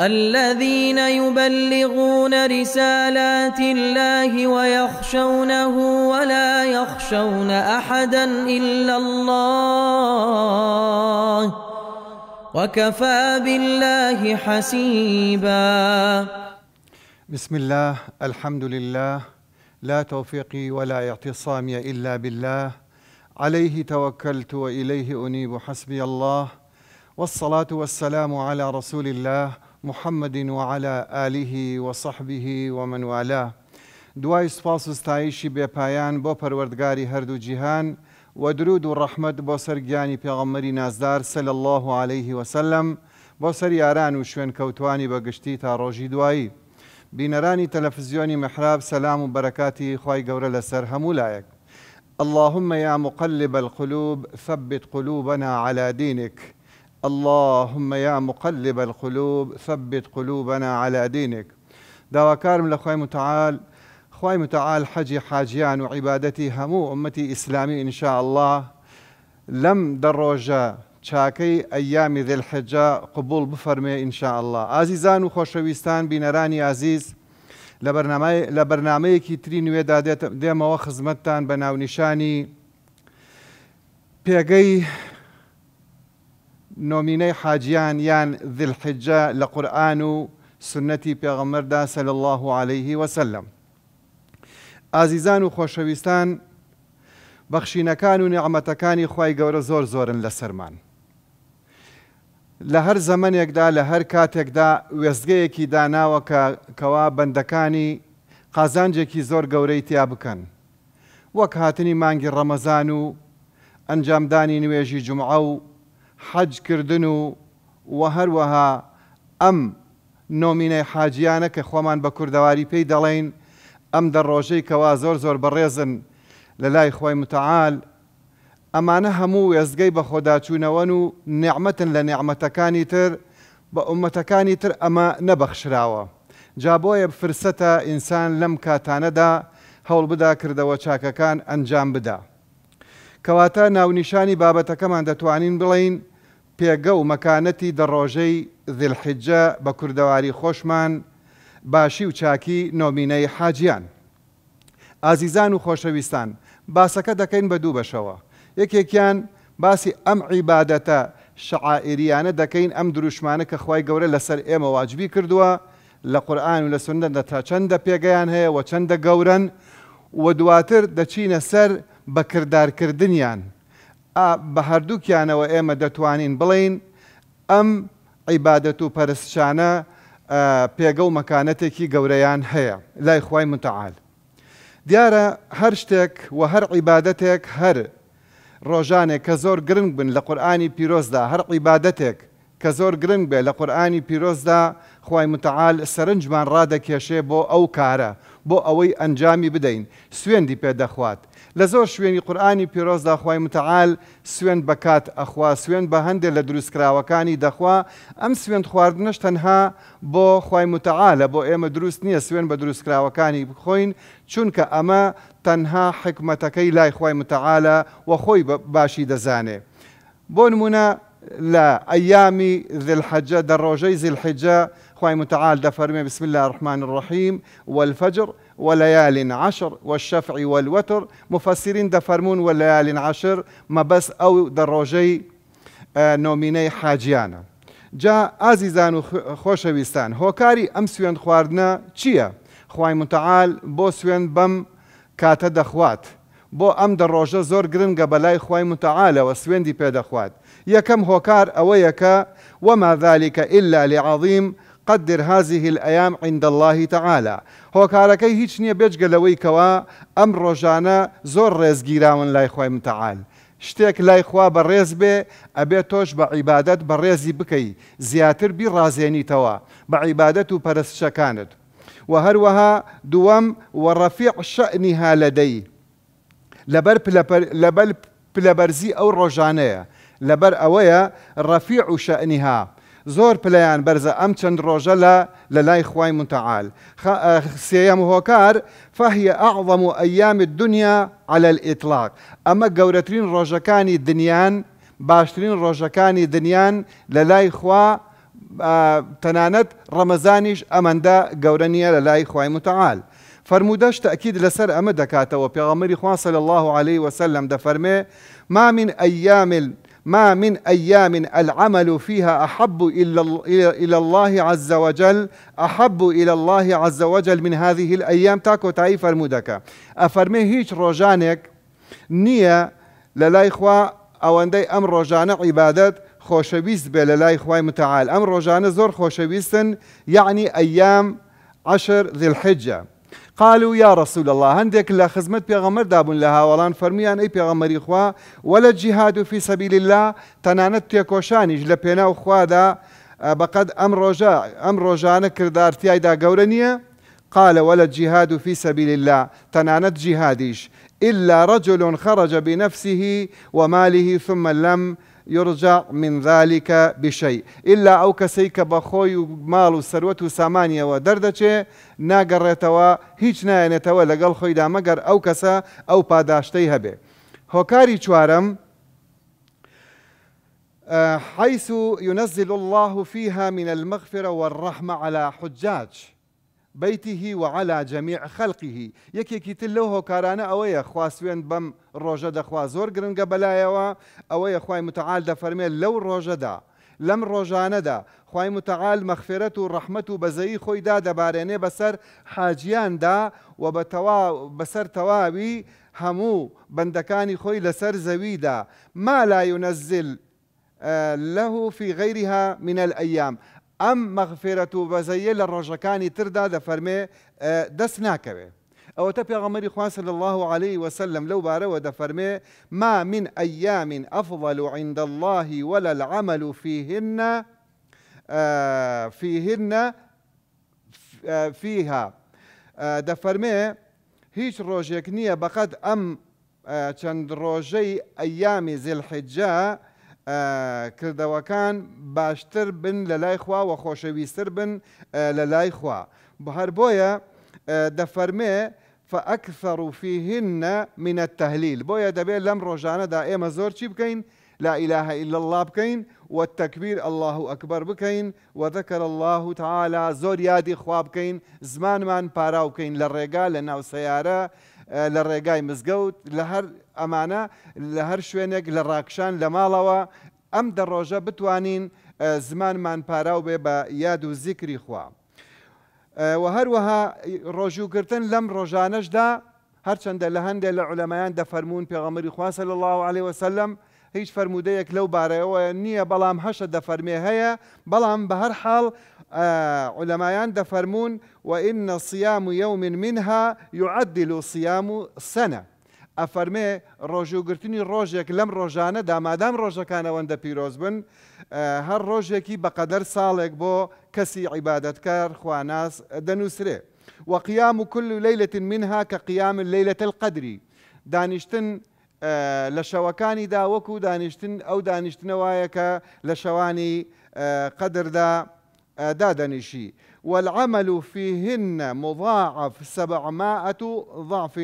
الذين يبلغون رسالات الله ويخشونه ولا يخشون احدا الا الله وكفى بالله حسيبا بسم الله الحمد لله لا توفيقي ولا اعتصامي الا بالله عليه توكلت واليه انيب حسبي الله والصلاه والسلام على رسول الله محمد وعلى آله وصحبه ومن والاه دوای سپاس ستایشی بێپایان بۆ پەروەردگاری هەردوو جیهان و درود و ڕەحمت بۆ سەرگیانی پێغەمەری نازدار سەل الله عليه وسلم بۆ سەر یاران و شوێن کەوتانی بەگشتی تا ڕۆژی دوایی بینەرانی تەلەفزیۆنی مەحراب سەسلام و بەرەکاتی خی گەورە لەسەر هەموو لایەک اللهم يا مقلب القلوب ثبت قلوبنا على دينك اللهم يا مقلب القلوب ثبت قلوبنا على دينك كارم لخوای متعال خوای متعال حجي حاجيان وعبادتي همو امتي اسلامي ان شاء الله لم دروجا شاكي ايام ذي الحجة قبول بفرمي ان شاء بفەرمێ ئینشاءله ئازیزان و خۆشەویستان بینەرانی عزیز لە بەرنمەیەکی تری نوێدا دێمەوە خزمەتتان بناو ناونیشانی پێگەی نۆمینەی حاجیان یان ذلحجە لە قورآن و سنەتی پێغەمەردا سەل الله و عليهەیهی وسلم. ئازیزان و خۆشەویستان بەخشینەکان و نعممەتەکانی خی گەورە زۆر زۆرن لە سەرمان. لە هەر زەمنێکدا لە هەر کاتێکدا وێستگەیەکی داناوەکەکەوا بەندەکانی قازانجێکی زۆر گەورەی تیا بکەن. وەک هاتنی مانگی ڕەمەزان و ئەنجامدانی نوێژی جمعە و حەجکردن و وە هەروەها ئەم نۆمینەی حاجیانە کە خۆمان بە کووردەواری پێی دەڵێن ئەم دەڕۆژەی کەوا زۆر زۆر بەڕێزن لە لای خۆی متعاال ئەمانە هەموو وێزگەی بە خۆداچوونەوەن و نعممەتن لە نعممەتەکانی تر بە عومەتەکانی تر ئەمە نەبەخشراوە. جا بۆیە فرسەتە ئینسان لەم کاتانەدا هەوڵ بدا کردەوە چاکەکان ئەنجام بدا. کەواتە ناونیشانی بابەتەکەمان دەتوانین بڵین پێگە و مەکانەتی دەڕۆژەی زلحجە بە کوردەواری خۆشمان باشی و چاکی نۆمینەی حاجیان. ئازیزان و خۆشەویستان باسەکە دەکەین بە دوو بەشەوە. یەکێکیان باسی ئەم عیباەتە شعائریانە دەکەین ئەم دروشمانە کە خی گەورە لەسەر ئێمە واجبی کردووە لە قورآان و لە سندەن تا چەندە پێگەیان هەیە و چەندە گەورن و دواتر دەچینە سەر بەکردارکردنیان بە هەردووکیانەوە ئێمە دەتوانین بڵین ئەم عیبادەت و پەرستشانە پێگە و مەکانەتێکی گەورەیان هەیە لای خی متعاال. دیارە هەر شتێک و هەر عیبادەتێک هەر ڕۆژانێک کە زۆر گرنگ بن لە قورآانی پیرۆزدا هەر عیبادەتێک کە زۆر گرنگ بێ لە قورآانی پیرۆزدا خی متعاال سەرنجمان ڕادەکێشێ بۆ ئەو کارە بۆ ئەوەی ئەنجامی بدەین سوێندی پێدەخوات لزور زۆر شوێنی قورآانی پیرۆزدا خی متعاال سوێن بەکات ئەخوا سوێن بە هەندێک لە دروستکراوەکانی دەخوا ئەم سوێن خواردنش تەنها بۆ خی متعاالە بۆ ئێمە دروست نییە سوێن بە دروستکراوەکانی بخۆین چونکە ئەمە تەنها حکمەتەکەی لای خی متعاالە و خۆی باشی دەزانێ. بۆ نمونە لە ئەیامی زلحجە دە ڕۆژەی زیلحجە خی متعال دەفەرمێ بسم الله الرحمن الرحیم والفجر وليال عشر والشفع والوتر مفسرین د فرمون وليال عشر ما بس او در روژه نومینه حاجیانه جا عزیزان و خۆشەویستان هۆکاری ئەم سوێن خواردنە چییە؟ خی متعاال بۆ سوێن بەم کاتە دەخوات. بۆ ئەم دەڕۆژە زۆر گرنگە بەلای خی متعاالەوە سوێندی پێدەخوات. یەکەم هۆکار ئەوەیەکە وەماذلكکە ئللا لعظیم قدر هذه الأيام عند الله تعالى هۆکارەکەی هیچ نییە بێجگەلەوەی کەوە ئەم ڕۆژانە زۆر ڕێزگیراون لای خۆی متعاال. شتێک لای خوا بە ڕێز بێ ئەبێت تۆش بە عیبادەت بە ڕێزی بکەی زیاتر بیڕازێنیتەوە بە عیبادەت و پەرستشەکانت. و هەروەها دووەم وەڕەفیق شەعنی هالەدەی لەبەر لەبەر پلەبەرزی ئەو ڕۆژانەیە لەبەر ئەوەیە ڕەفیع و شەعنیها زۆر پلیان بەرزە ئەم چەند ڕۆژە لە لە لای خوای متعاال سێەم هۆکار فەهە ئاعظم و ئەیامی دنیا على الئطلاق ئەمە گەورەترین ڕۆژەکانی دنیان باشترین ڕۆژەکانی دنیان لە لای خوا تەنانەت ڕەمەزانیش ئەمەندە گەورە نیە لە لای خوای متعاال. فرمودش تأكيد لسر أمدكاته وبيغمري خوان صلى الله عليه وسلم دفرمي ما من أيام ما من ايام العمل فيها احب الا الى الله عز وجل احب الى الله عز وجل من هذه الايام تاكو تاي فرمودك افرمي هيج روزانك نيه للاي خوا او اندي امر روزانه عبادة خوشبيس به متعال امر روزانه زور خوشبيس يعني ايام عشر ذي الحجه قالوا يا رسول الله هندك لا خزمت بيغمر دابون لها ولان فرميان اي پیغمبري خوا ولا جهاد في سبيل الله تنانت تيكوشانيج لپینا خوا دا آه، بقد رجاء امروجا امروجانه کردارتي دا قورنية قال ولا جهاد في سبيل الله تنانت جهاديش الا رجل خرج بنفسه وماله ثم لم يرجع من ذلك بشيء إلا أو كسيك بخوي مال وسروته سامانية ودردشة ناقرتوا هيج ناينتوا لقل خوي دا مقر أو كسا أو باداشتي هبه هوكاري شوارم حيث ينزل الله فيها من المغفرة والرحمة على حجاج بيته وعلى جميع خلقه يكي یەکێکی تل لەو خوا ئەوەیە خواستوێن بەم ڕۆژە دەخوا زۆر گرنگە بەلایەوە ئەوەیە خی متعاال لو لەو لم روجانا دا خواي متعال مغفرته رحمته بزي و بەزەیی خۆیدا بسر حاجيان دا و بسر توابي همو بندكاني خۆی لەسەر زويدا ما لا ينزل آه، له في غيرها من الأيام ام مغفره و بەزەیە تردا ڕۆژەکانی دسناكبه او دەست غمر ئەوەتە صلى الله عليه وسلم لو بارو دفرمي ما من ايام افضل عند الله ولا العمل فيهن آه، فيهن آه، فيها دەفەرمێ آه، هيش ڕۆژێک بقد ام ئەم چەند ڕۆژەی ئەیامی کردەوەکان باشتر بن لە لای خوا و خۆشەویستتر بن لە لای خوا هەر بۆیە دەفەرمێ فەکثەر وفیهنە منە تەهلیل بۆیە دەبێت لەم ڕۆژانەدا ئێمە زۆر چی بکەین لا إله إلا الله بكين والتكبير الله أكبر بكين وذكر الله تعالى زور يادي خواب كين زمان من باراو كين للرجال لنا وسيارة لە ڕێگای مزگەوت لە هەر ئەمانە لە هەر شوێنێک لە ڕاکشان لە ماڵەوە ئەم دەڕۆژە بتوانین زمانمان پاراو بێ بە یاد و زیکری خوا. و هەروەها ڕۆژووگرتن لەم ڕۆژانەشدا هەرچەندە لە هەندێک لە عولەمایان دەفەرمونون پێغەمەری خواسە لە الله عليه وسلم هیچ فرموودەیەک لەو بارەوە نییە بەڵام هەشە دەفەرمێ هەیە بەڵام بە هەر حاڵ علەمایان دەفەرمونون وئینە سیام و یومن منها یعدل و سیام و سەنە. ئەفەرمێ ڕۆژوگرتنی ڕۆژێک لەم ڕۆژانە دامادام ڕۆژەکان ئەوەندە پیرۆز بن، هەر ڕۆژێکی بەقەدەر ساڵێک بۆ کەسی عیبادەتکار خواناس دەنووسرێ. وەقیام و کل و لەیلەتن منها کە قیام لەیلەتە القدری. دانیشتن لە شەوەکانی داوەکو و دانیشتن ئەو دانیشتنەوەیە کە لە شەوانی قەدردا دادنی شي والعمل فيهن مضاعف 700 ضعف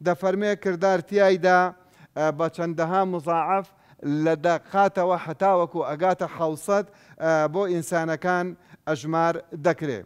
د فرمه کردار تیای دا با چندها مضاعف لدقات و حتا وکو اگات حوصد بو انسانکان اجمار دکره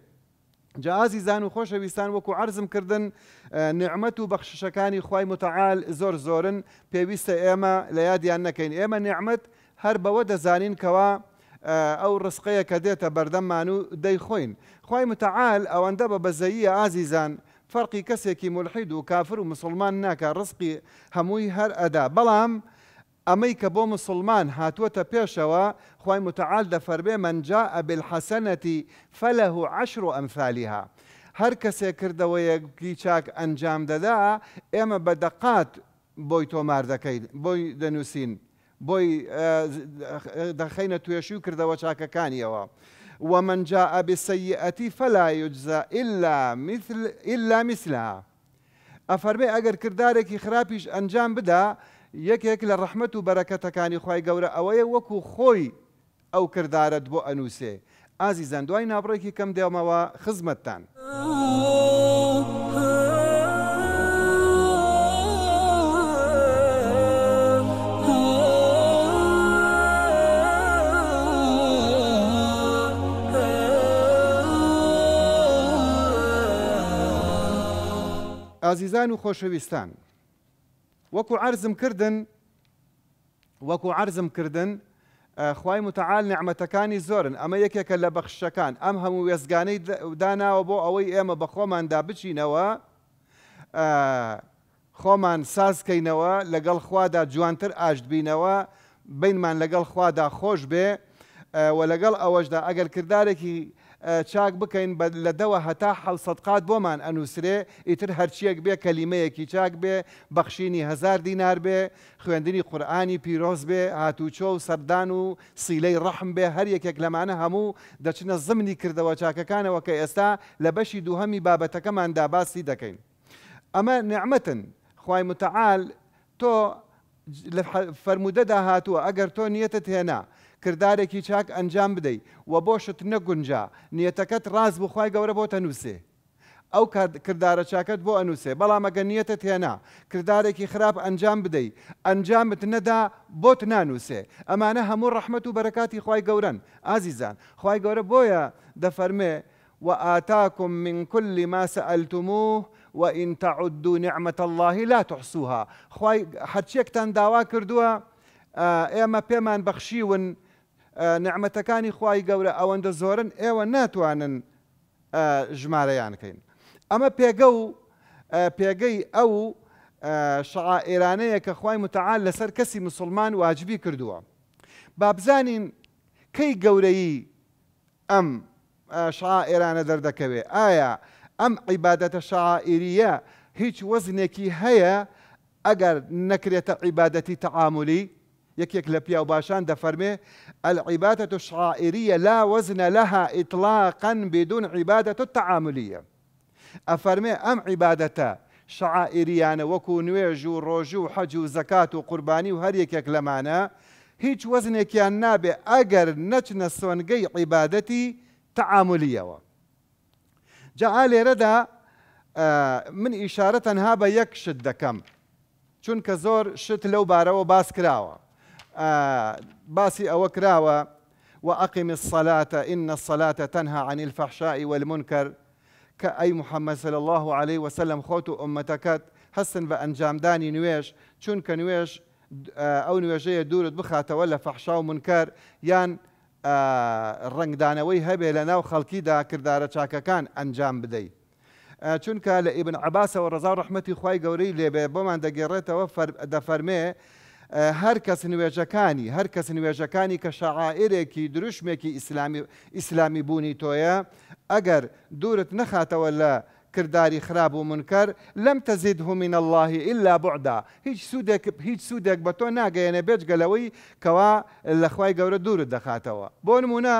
جا عزیزان و خۆشەویستان وەکو عرزم کردن نعممە و بەخشەکانی خی متعال زۆر زۆرن پێویستە ئێمە لە یادیان نەکەین ئێمە نعممت هەر بەوە دەزانین کەوا ئەو ڕسقەیە کە دێتە بەردەممان و دەیخۆین خی متعاال ئەوەندە بە بەزەیە ئازیزان فەرقی کەسێکی ملحید و کافر و مسلمان ناکە ڕسقی هەمووی هەر ئەدا بەڵام ئەمەی کە بۆ مسلمان هاتووەتە پێشەوە خی متعاال دەفەربێ منجا ئەبل حەسەنەتی فەلە و عشر و ئەمثالیها. هەر کەسێک کردەوەیەکی چاک ئەنجام دەدا ئێمە بە دەقات بۆی تۆمار دەکەیت بۆی دەنووسین بۆی دەخینە توێشی و کردەوە چاکەکانیەوە. ومن جاء بالسيئة فلا يجزى إلا مثل إلا مثلها ئەفەرمێ ئەگەر کردارێکی خراپیش ئەنجام بدا یەکێک لە ڕەحمت و بەرەکەتەکانی خی گەورە ئەوەیە وەکو خۆی ئەو کردارت بۆ ئەنووسێ ئازی زەندوای نابڕێکی کەم دێمەوە خزمەتتان. Oh ئازیزان و خۆشەویستان وەکو عرزم کردن وەکو عرزم کردن خی متعاال نعممەتەکانی زۆرن ئەمە یەکێکە لە بەخشەکان ئەم هەموو وێزگانەی داناوە بۆ ئەوەی ئێمە بە خۆماندا بچینەوە خۆمان سازکەینەوە لەگەڵ خوادا جوانتر ئاشت بینەوە بینمان لەگەڵ خوادا خۆش بێ و لەگەڵ ئەوەشدا ئەگەر کردارێکی چاک بکەین لە دەوە هەتا حەڵسەقات بۆمان ئەنووسرێ ئیتر هەرچیەک بێ کەلیمەیەکی چاک بێ بەخشینی هزار دینار بێ خوێندنی قورآانی پیرۆز بێ هاتوچۆ و سەردان و سیلەی ڕەحم بێ هەر یەکێک لەمانە هەموو دەچنە زمنی کردەوە چاکەکانەوە کە ئێستا لە بەشی دووهەمی بابەتەکەماندا باسی دەکەین. ئەمە نعمەتن خی متعاال تۆ فەرمودەدا هاتووە ئەگەر تۆ نیەتە تێنا کردارێکی چاک ئەنجام بدەیت و بۆشت نەگونجا نیەتەکەت ڕاز بخوای گەورە بۆ تەنووسێ. ئەو کردارە چاکەت بۆ ئەنووسێ بەڵامەگە نیەتە تێنا کردارێکی خراپ ئەنجام بدەیت ئەنجامت نەدا بۆت نانووسێ ئەمانە هەموو ڕەحمت و بەرەکاتی خی گەورن ئازیزان خی گەورە بۆیە دەفەرمێ و ئاتاکم من کولی ماسە ئەلتمووه وئین تعدو نعممەتە اللهی لا تحسوها هەرچێکتان داوا کردووە ئێمە پێمان بەخشیون نعممەتەکانی خی گەورە ئەوەندە زۆرن ئێوە ناتوانن ژمارەیانکەین. ئەمە پێگە و پێگەی ئەو شعائێرانەیە کە خی متعاال لەسەر کەسی مسلمان واجبی کردووە. با بزانین کەی گەورەی ئەم شعائێرانە دەردەکەوێت ئایا ئەم عیباەتە شعائریە هیچ وەزنێکی هەیە ئەگەر نەکرێتە عیباەتی تەعاعملی يك لبيا وباشان دفرمي العبادة الشعائرية لا وزن لها إطلاقا بدون عبادة التعاملية أفرمي أم عبادة شعائرية وەکو نوێژ و ڕۆژ و وقرباني و زەکات يك لمانا هيج وزن یەکێک لەمانە هیچ وەزنێکیان نابێ عبادتي تعاملية و. عیبادەتی تەعاعملیەوە. جا من إشارة هذا يكشد یەک شون كزور شت لو بارو باسكراوه باسی ئەوە کراوە و ئەقیمی الصلاة إن الصلاة تنها عن الفحشاء والمنكر کە ئەی محەممەد سل الله عليه وسلم خۆت و عمەتەکەت هەستن بە ئەنجامدانی نوێژ چونکە نوێژ ئەو نوێژەیە دوورت بخاتەوە لە فەحشا و منکار یان ڕنگدانەوەی هەبێ لە ناو خەڵکیدا کردارە چاکەکان ئەنجام بدەیت. چونکە لە ئیبن عباسەوە ڕزا ڕحمەتی خی گەورەی لێبێ بۆمان دەگەێڕێتەوە دەفەرمێ هەر کەس نوێژەکانی هەر کەس نوێژەکانی کە شەعائرێکی دروشمێکی ئیسلامی بوونی تۆیە ئەگەر دوورت نەخاتەوە لە کردداری خراپ و منکەر لەم تەزید هومین اللهی ئللا بعدا هیچ سوودێک هیچ سوودێک بە تۆ ناگەیەنە بێجگەلەوەی کەوا لەخوای گەورە دوورت دەخاتەوە بۆ نمونە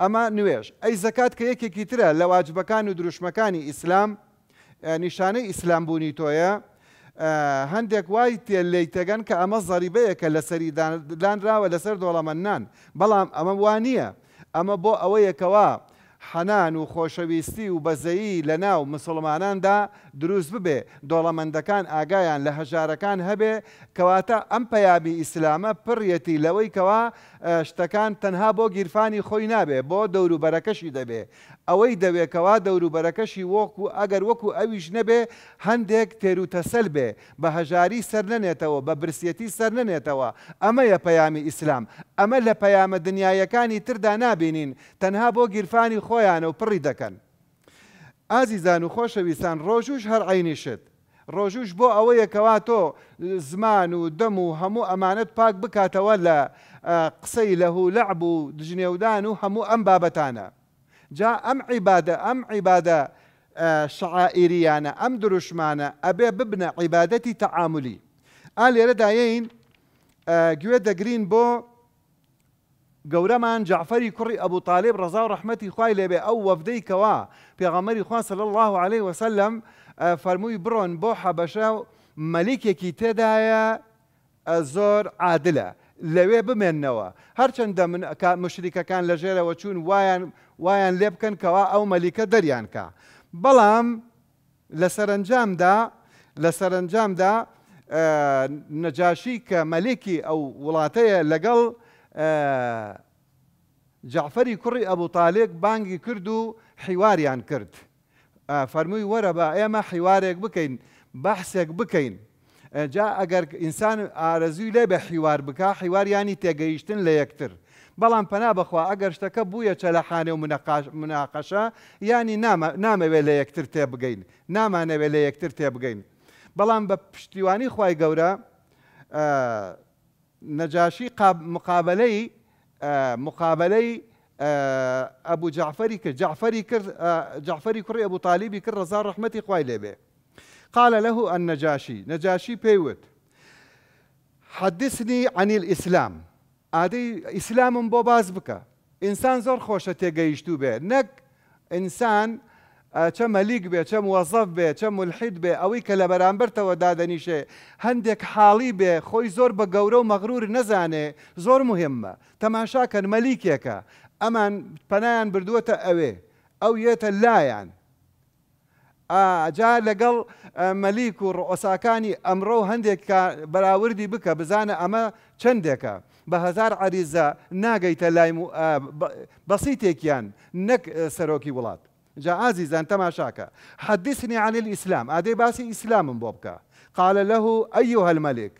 ئەمە نوێژ ئەی زەکات کە یەکێکی ترە لە واجبەکان و دروشمەکانی ئیسلام نیشانەی ئیسلام بوونی تۆیە هەندێک وای تێلیتەگەن کە ئەمە زەریبەیەکە لە سەریدانراوە لەسەر دۆڵەمەندان بەڵام ئەمە وانە ئەمە بۆ ئەوەیەکەوە حەنان و خۆشەویستی و بەزەیی لە ناو مسلماناندا دروست ببێ دۆڵەمەندەکان ئاگایان لە هەژارەکان هەبێ کەواتە ئەم پەیامی ئیسلامە پڕیەتی لەوەی کەوا شتەکان تەنها بۆ گیرفانی خۆی نابێ بۆ دەوروبەرەکەشی دەبێ ئەوەی دەوێتەوە دەوروبەرەکەشی وەکو ئەگەر وەکو ئەویش نەبێ هەندێک تێروتەسەل بێ بە هەژاری سەر نەنێتەوە بە برسیەتی سەر نەنێتەوە ئەمەیە پەیامی ئیسلام ئەمە لە پەیامە دنیایەکانی تردا نابینین تەنها بۆ گیرفانی خۆ خۆیانە و پڕی دەکەن. ئازیزان و خۆشەویستان ڕۆژوش هەر عینیشت. ڕۆژوش بۆ ئەوەیە کەوا تۆ زمان و دەم و هەموو ئەمانەت پاک بکاتەوە لە قسەی لە و لەعب و دژنێودان و هەموو ئەم بابەتانە. جا ئەم عیبادە ئەم عیبادە شعائریانە ئەم دروشمانە ئەبێ ببنە عیبادەتی تەعاعملی. ئا لێرە دایین گوێ دەگرین بۆ گەورەمان جعفەری کوڕی ئەبوو تاالب ڕزا و ڕحمەتی خوای لێبێ ئەو وەفدەی کەوا پێغەمەری خواسەل الله عليه وسلم فەرمووی بڕۆن بۆ حەبەشە مەلیکێکی تێدایە زۆر عادلە لەوێ بمێننەوە هەرچەندە مشریکەکان لە ژێرەوە چوون وایان وایان لێ بکەن کەوا ئەو مەلیکە دەریانکە بەڵام لە سەرنجامدا لە سەرنجامدا نەجاشی کە مەلێکی ئەو وڵاتەیە لەگەڵ جعفەری کوڕی ئەبوو تالێک بانگی کرد و حیواریان کرد فەرمووی وەرە بە ئێمە حیوارێک بکەین بەحسێک بکەین جا ئەگەر ئینسان ئارەزوی لێ بە حیوار بک حیواریانی تێگەیشتن لە یەکتر بەڵام پەنا بخوا ئەگەر شتەکە بووە چەلەخانێ و مناقەشە ینی نامەوێت لە یەکتر تێبگەین نامانەوێت لە یەکتر تێبگەین بەڵام بە پشتیوانی خی گەورە نجاشي مقابلي آه، مقابلي آه، ابو جعفري کرد جعفەری کرد آه، جعفەری کوڕی ئەبوو تالیبی کرد ڕزا ڕحمەتی خوای لێبێ قال له النجاشي نجاشي بيوت حدثني عن الإسلام ادي إسلام بۆ باز انسان زور خوشه خۆشە به نك انسان ئینسان چە مەلیک بێ چە وەزەف بێ چە ملحید بێ ئەوەی کە لە بەرامبەرتەوە دادەنیشێ هەندێک حاڵی بێ خۆی زۆر بە گەورە و مەغرور نەزانێ زۆر مهمە تەماشاکەن مەلیکێکە ئەمان پەنایان بردووەتە ئەوێ ئەو یێتە لایەن جا لەگەڵ مەلیک و ڕۆساکانی ئەمڕۆ هەندێک بەراوردی بکە بزانە ئەمە چندێکە بە هزار عریزە ناگەیتە لای بەسییتێکیان نەک سەرۆکی وڵات جا عزيزا شاكا حدثني عن الإسلام أدي باسي إسلام بوبكا قال له أيها الملك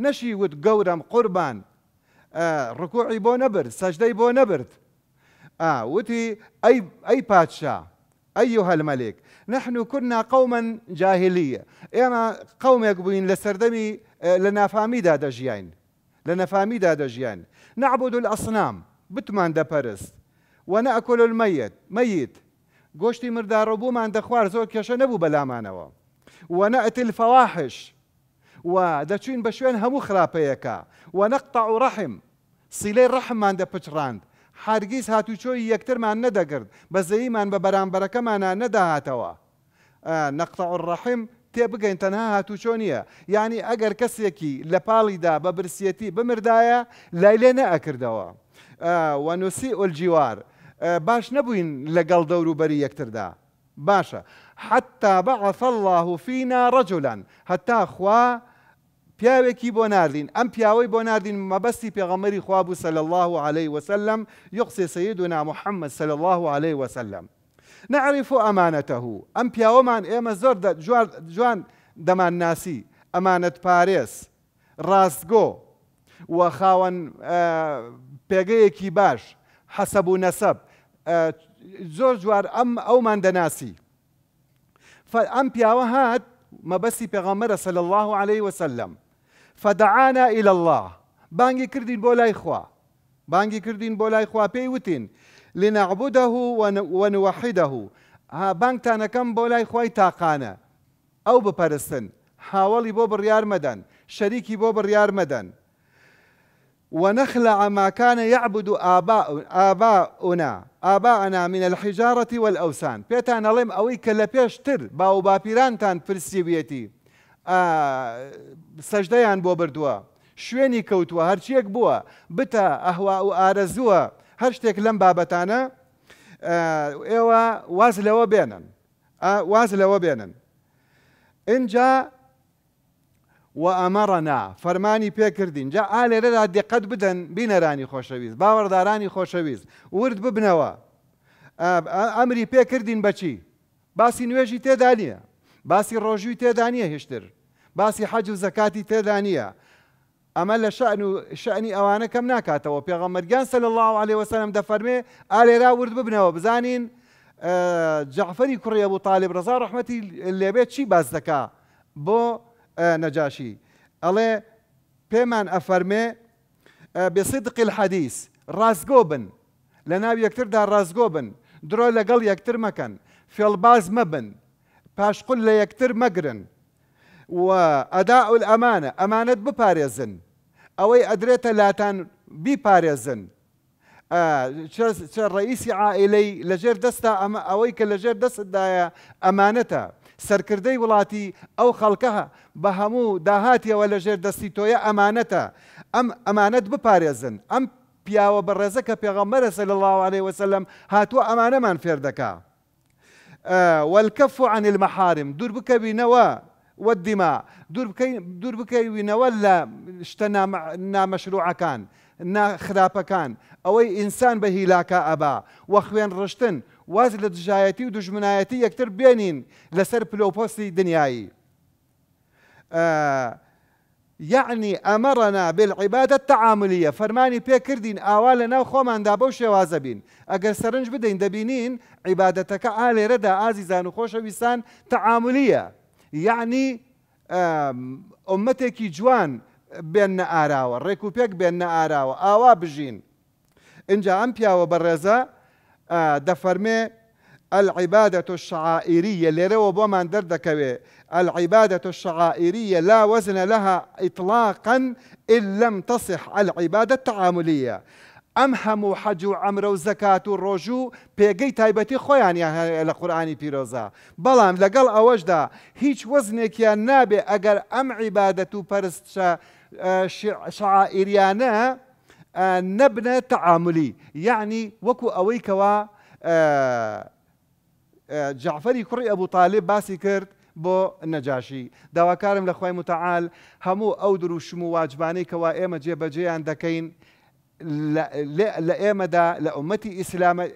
نشي ود قورم قربان آه ركوعي بو نبرد سجدي بو نبرد آه وتي أي أي باتشا أيها الملك نحن كنا قوما جاهلية إما قوم يقبلين لسردمي آه، لنا فاميدا دجيان لنا فاميدا دجيان نعبد الأصنام بتمان دبرس ونأكل الميت ميت گۆشتی مردارۆ بوومان دەخوار زۆر کێشە نەبوو بەلامانەوە وەنە ئەتل فەواحش و دەچوین بە شوێن هەموو خراپەیەەکە و نەقتا و ڕەحم سیلەی ڕەحممان دەپچڕاند هەرگیز هاتوچۆی یەکترمان نەدەگرت بە زەیمان بە بەرامبەرەکەمانە نەداهاتەوە نەقتا و ڕەحم تێبگەین تەنها هاتوچۆ نییە یعنی ئەگەر کەسێکی لە پاڵیدا بە برسیەتی بمردایە لای لێ نەئەکردەوە وەنووسی ئۆلجیوار آه، باش نبوين لقل دورو بري دا باشا حتى بعث الله فينا رجلا حتى خوا پیاوێکی بۆ أم بياوي پیاوەی بۆ ناردین مەبەستی پێغەمەری خوابوو الله عليه وسلم يقصي سيدنا محمد صلى الله عليه وسلم نعرف أمانته ئەم ايما ئێمە زۆر جوان دمان ناسي أمانة باريس راسغو وخاون خاوەن آه، پێگەیەکی باش حسب نسب زۆر جوار ئەم ئەومان دەناسی ئەم پیاوە هات مەبەسی پێغەمەرە سەل الله عليه وسلم فدەعانا إلى الله بانگی کردین بۆ لای خوا بانگی کردین بۆ لای خوا پێی وتین لنەعبوده ونوحده بانگتانەکەم بۆ لای خی تاقانە ئەو بپەرستن هاوڵی بۆ بڕیار مەدەن شەریکی بۆ بڕیار مەدەن ونخلع ما كان يعبد آباء آباؤنا آباءنا من الحجارة والأوثان بيتان الله أوي كلا بيشتر باو باپیرانتان پرسیویەتی سەجدەیان بۆ بردووە شوێنی کەوتووە هەرچیەک بووە بتە ئەهوا و ئارەزووە هەر شتێک لەم بابەتانە ئێوە واز لەوە بێنن واز لەوە بێنن اینجا و ئەمەڕەنا فەرمانی پێکردین جا ئا لێرەدا دقت بدەن بینەرانی خۆشەویست باوەڕدارانی خۆشەویست ورد ببنەوە ئەمری پێکردین بەچی باسی نوێژی تێدا نیە باسی ڕۆژوی تێدا نیە هێشتر باسی حەج و زەکاتی تێدا نیە ئەمە لە شعن و شعنی ئەوانە کەم ناکاتەوە پێغەمەرگیان سە لە الله عليه وسلم دەفەرمێ ئالێرا ورد ببنەوە بزانین جعفەری کوڕیە بوو تاالب ڕزا ڕحمەتی لێبێت چی باز دەکا بۆ نەجاشی ئەڵێ پێمان ئەفەرمێ بێسیدقی الحەدیث ڕازگۆ بن لە ناو یەکتردا ڕازگۆ بن درۆ لەگەڵ یەکتر مەکەن فێڵباز مەبن پاشقل لە یەکتر مەگرن و ئەدا ئەول ئەمانە ئەمانەت بپارێزن ئەوەی ئەدرێتە لاتان بیپارێزن ڕئیسی عائلەی لەژێر دەستا ئەمە ئەوەی کە لەژێر دەستدایە ئەمانەتە سەرکردەی وڵاتی ئەو خەڵکە بە هەموو داهاتیەوە لە ژێر دەستی تۆیە ئەمانەتە ئەم ئەمانەت بپارێزن ئەم پیاوە بەڕێزە کە پێغەمەرە سە لە لاوانەی وسلم هاتووە ئەمانەمان فێر دەکا وەلکەف و عن المەحارم دوور بکەبینەوە والدما دوور بکەینەوە لە شتە نامەشروعەکان ناخراپەکان ئەوەی ئینسان بە هیلاکە ئەبا وە خوێن ڕشتن واز لە دژایەتی و دژمنایەتی یەکتر بێنین لەسەر پلۆپۆسی دنیایی. یعنی ئەمەڕەنا بێعیبادە تەعاعملیە فەرمانی پێکردین ئاوا لە ناو خۆماندا بەو شێوازە بین ئەگەر سەرنج بدەین دەبینین عیباەتەکە ئالێرەدا ئازیزان و خۆشەویستان تەعاعملیە یعنی ئۆمەتێکی جوان بێنە ئاراوە ڕێک و پێک بێنە ئاراوە ئاوا بژین. اینجا ئەم پیاوە بەڕێزە آه، دفرمي العبادة الشعائرية اللي روى بومان دردكوي العبادة الشعائرية لا وزن لها إطلاقا إن لم تصح العبادة التعاملية أمهم هەموو حەج وزكاة ورجو و زەکات و ڕۆژ و پێگەی تایبەتی خۆیانیان لە قورآانی پیرۆزا بەڵام لەگەڵ ئەوەشدا هیچ وەزنێکیان نابێ ئەگەر ئەم عیبادەت آه، نبنى تعاملي يعني وكو ئەوەی آه، آه، جعفري كري ابو طالب باسي باسی بو بۆ نەجاشی كارم لە متعال متعاال هەموو ئەو دروشم و واجبانەی کەوا ئێمە جێبەجێیان دەکەین لە لا لە ئومەتی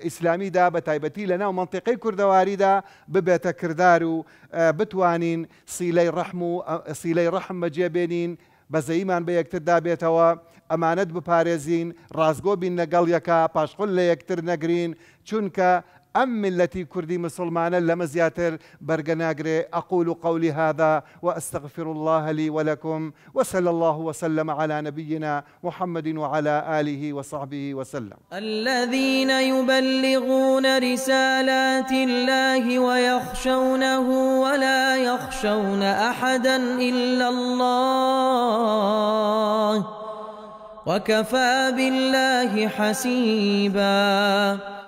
ئیسلامیدا بە تایبەتی لە ناو منطقی کوردەواریدا ببێتە کردار و بتوانین سیلەی ڕحم و سیلەی ڕەحم بەجێبێنین بەزەیمان بە بيكتدا بيتوا ئەمانەت بپارێزین رازگو بین لەگەڵ یەکە پاشخل لە نگرین چون که ام ملتی کردی مسلمانە لما زیاتر بەرگەناگرێ ئەقول اقول قولی هادا و استغفر الله لی و لکم و وصلى الله و سلم على نبینا محمد و على آله و صحبه و سلم الذین يبلغون رسالات الله و يخشونه و لا يخشون أحدا إلا الله وكفى بالله حسيبا